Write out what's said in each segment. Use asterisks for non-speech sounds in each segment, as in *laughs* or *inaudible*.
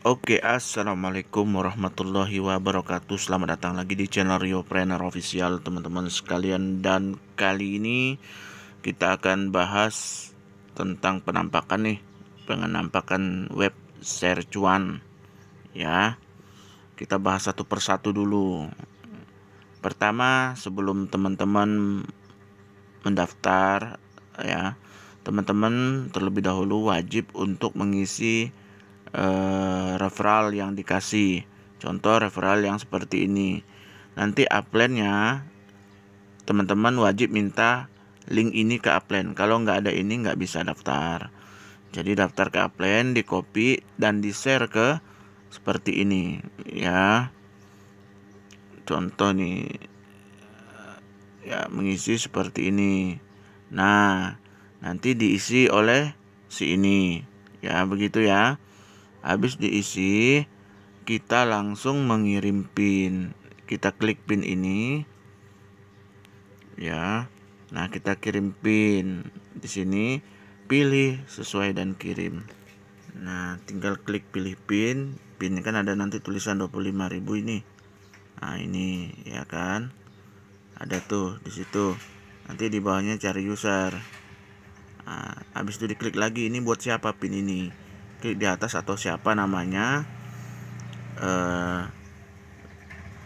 Oke, assalamualaikum warahmatullahi wabarakatuh. Selamat datang lagi di channel Rio Prener Official, teman-teman sekalian. Dan kali ini kita akan bahas tentang penampakan nih, penampakan web searchuan. Ya, kita bahas satu persatu dulu. Pertama, sebelum teman-teman mendaftar, ya, teman-teman terlebih dahulu wajib untuk mengisi uh, referral yang dikasih contoh referral yang seperti ini nanti upline-nya teman-teman wajib minta link ini ke upline kalau nggak ada ini nggak bisa daftar jadi daftar ke upline di copy dan di share ke seperti ini ya contoh nih ya mengisi seperti ini nah nanti diisi oleh si ini ya begitu ya habis diisi kita langsung mengirim pin kita klik pin ini ya nah kita kirim pin di sini pilih sesuai dan kirim nah tinggal klik pilih pin pin kan ada nanti tulisan 25.000 ini nah ini ya kan ada tuh di situ nanti di bawahnya cari user nah, habis itu diklik lagi ini buat siapa pin ini kaki di atas atau siapa namanya eh,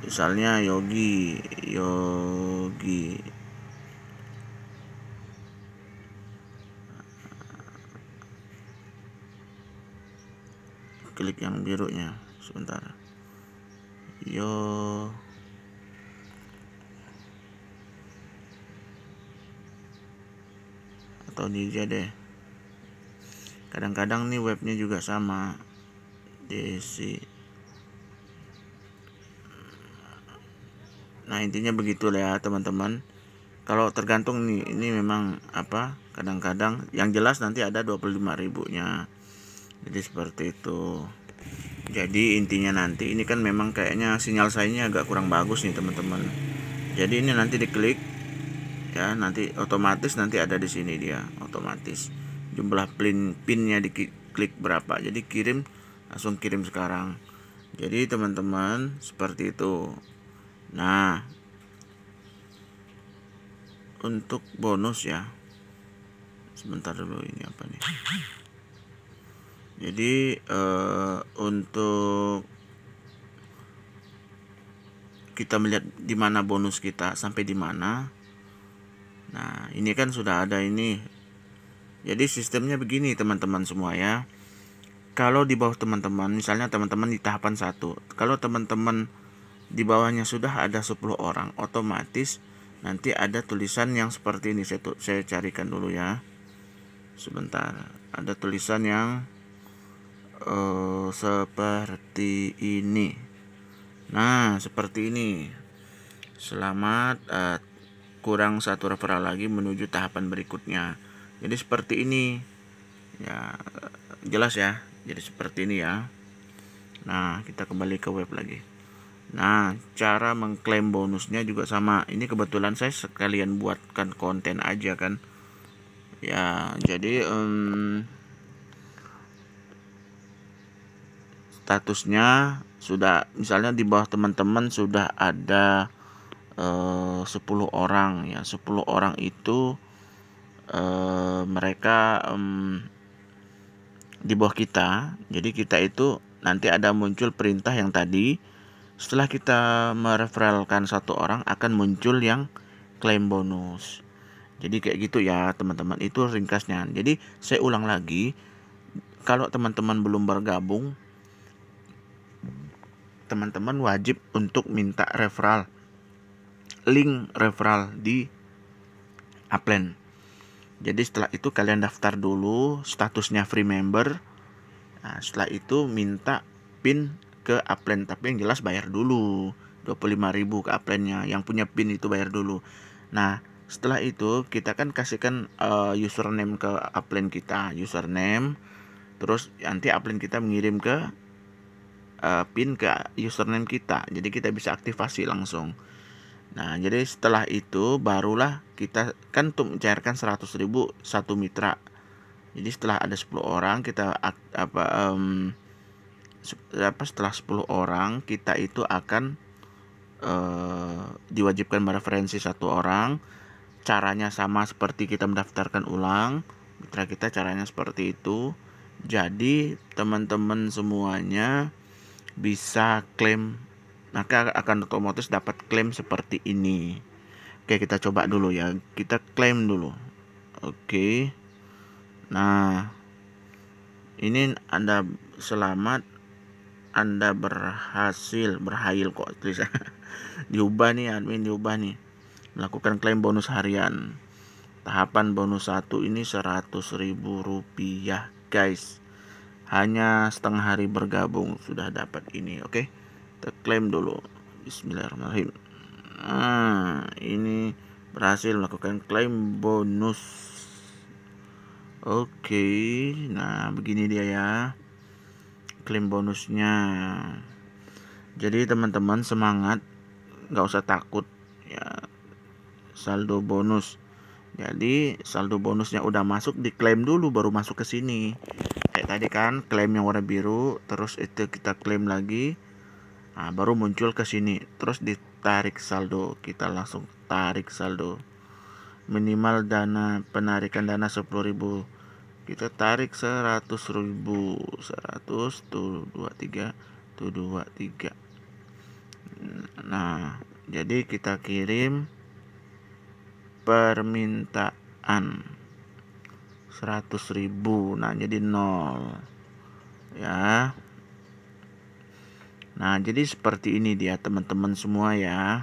misalnya Yogi Yogi klik yang birunya sebentar yo atau ninja deh kadang-kadang nih webnya juga sama DC nah intinya begitu ya teman-teman kalau tergantung nih ini memang apa kadang-kadang yang jelas nanti ada 25 ribunya jadi seperti itu jadi intinya nanti ini kan memang kayaknya sinyal sayanya agak kurang bagus nih teman-teman jadi ini nanti diklik ya nanti otomatis nanti ada di sini dia otomatis jumlah pin pinnya diklik berapa jadi kirim langsung kirim sekarang jadi teman-teman seperti itu nah untuk bonus ya sebentar dulu ini apa nih jadi eh, untuk kita melihat di mana bonus kita sampai di mana nah ini kan sudah ada ini jadi sistemnya begini teman-teman semua ya. Kalau di bawah teman-teman, misalnya teman-teman di tahapan satu, kalau teman-teman di bawahnya sudah ada 10 orang, otomatis nanti ada tulisan yang seperti ini saya, saya carikan dulu ya. Sebentar, ada tulisan yang uh, seperti ini. Nah, seperti ini. Selamat uh, kurang satu referral lagi menuju tahapan berikutnya jadi seperti ini ya jelas ya jadi seperti ini ya nah kita kembali ke web lagi nah cara mengklaim bonusnya juga sama ini kebetulan saya sekalian buatkan konten aja kan ya jadi um, statusnya sudah misalnya di bawah teman-teman sudah ada eh, uh, 10 orang ya 10 orang itu Eh, mereka um, di bawah kita. Jadi kita itu nanti ada muncul perintah yang tadi. Setelah kita mereferalkan satu orang akan muncul yang klaim bonus. Jadi kayak gitu ya teman-teman. Itu ringkasnya. Jadi saya ulang lagi. Kalau teman-teman belum bergabung, teman-teman wajib untuk minta referral link referral di Upland jadi setelah itu kalian daftar dulu statusnya free member. Nah, setelah itu minta pin ke upline tapi yang jelas bayar dulu 25.000 ke upline Yang punya pin itu bayar dulu. Nah, setelah itu kita kan kasihkan uh, username ke upline kita, username. Terus nanti upline kita mengirim ke uh, pin ke username kita. Jadi kita bisa aktivasi langsung. Nah, jadi setelah itu barulah kita kan untuk mencairkan ribu satu mitra. Jadi setelah ada 10 orang kita apa um, apa setelah 10 orang kita itu akan uh, diwajibkan mereferensi satu orang. Caranya sama seperti kita mendaftarkan ulang. Mitra kita caranya seperti itu. Jadi teman-teman semuanya bisa klaim maka akan otomatis dapat klaim seperti ini oke kita coba dulu ya kita klaim dulu oke nah ini anda selamat anda berhasil berhasil kok tulisan *laughs* diubah nih admin diubah nih melakukan klaim bonus harian tahapan bonus satu ini 100 ribu rupiah guys hanya setengah hari bergabung sudah dapat ini oke okay? kita klaim dulu Bismillahirrahmanirrahim nah, ini berhasil melakukan klaim bonus oke nah begini dia ya klaim bonusnya jadi teman-teman semangat nggak usah takut ya saldo bonus jadi saldo bonusnya udah masuk diklaim dulu baru masuk ke sini kayak tadi kan klaim yang warna biru terus itu kita klaim lagi nah, baru muncul ke sini terus ditarik saldo kita langsung tarik saldo minimal dana penarikan dana 10.000 kita tarik 100.000 100 123 123. dua tiga nah jadi kita kirim permintaan 100.000 nah jadi nol ya Nah, jadi seperti ini dia teman-teman semua ya.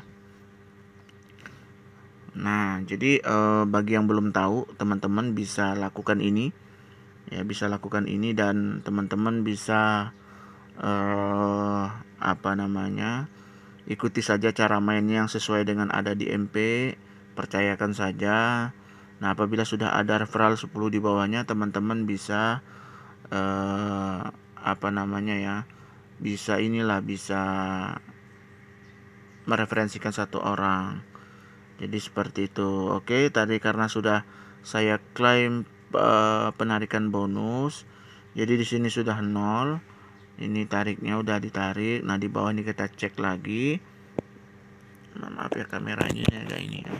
Nah, jadi eh, bagi yang belum tahu, teman-teman bisa lakukan ini. Ya, bisa lakukan ini dan teman-teman bisa eh, apa namanya? Ikuti saja cara mainnya yang sesuai dengan ada di MP, percayakan saja. Nah, apabila sudah ada referral 10 di bawahnya, teman-teman bisa eh, apa namanya ya? bisa inilah bisa mereferensikan satu orang jadi seperti itu oke tadi karena sudah saya klaim uh, penarikan bonus jadi di sini sudah nol ini tariknya udah ditarik nah di bawah ini kita cek lagi nah, maaf ya kameranya ada ya, ini ya.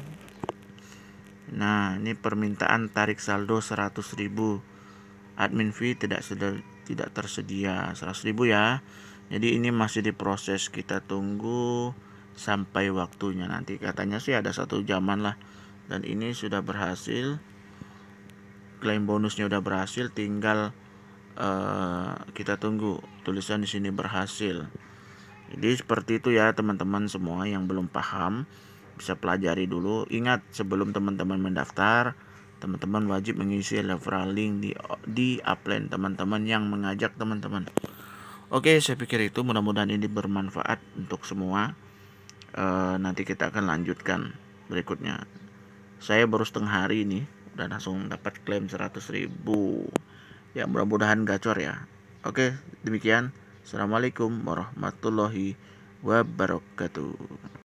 nah ini permintaan tarik saldo 100.000 admin fee tidak sudah tidak tersedia 100.000 ya jadi ini masih diproses kita tunggu sampai waktunya nanti katanya sih ada satu jaman lah dan ini sudah berhasil klaim bonusnya udah berhasil tinggal uh, kita tunggu tulisan di sini berhasil jadi seperti itu ya teman-teman semua yang belum paham bisa pelajari dulu ingat sebelum teman-teman mendaftar teman-teman wajib mengisi referral link di di upline teman-teman yang mengajak teman-teman Oke, saya pikir itu mudah-mudahan ini bermanfaat untuk semua. E, nanti kita akan lanjutkan berikutnya. Saya baru setengah hari ini dan langsung dapat klaim 100 ribu. Ya mudah-mudahan gacor ya. Oke, demikian. Assalamualaikum warahmatullahi wabarakatuh.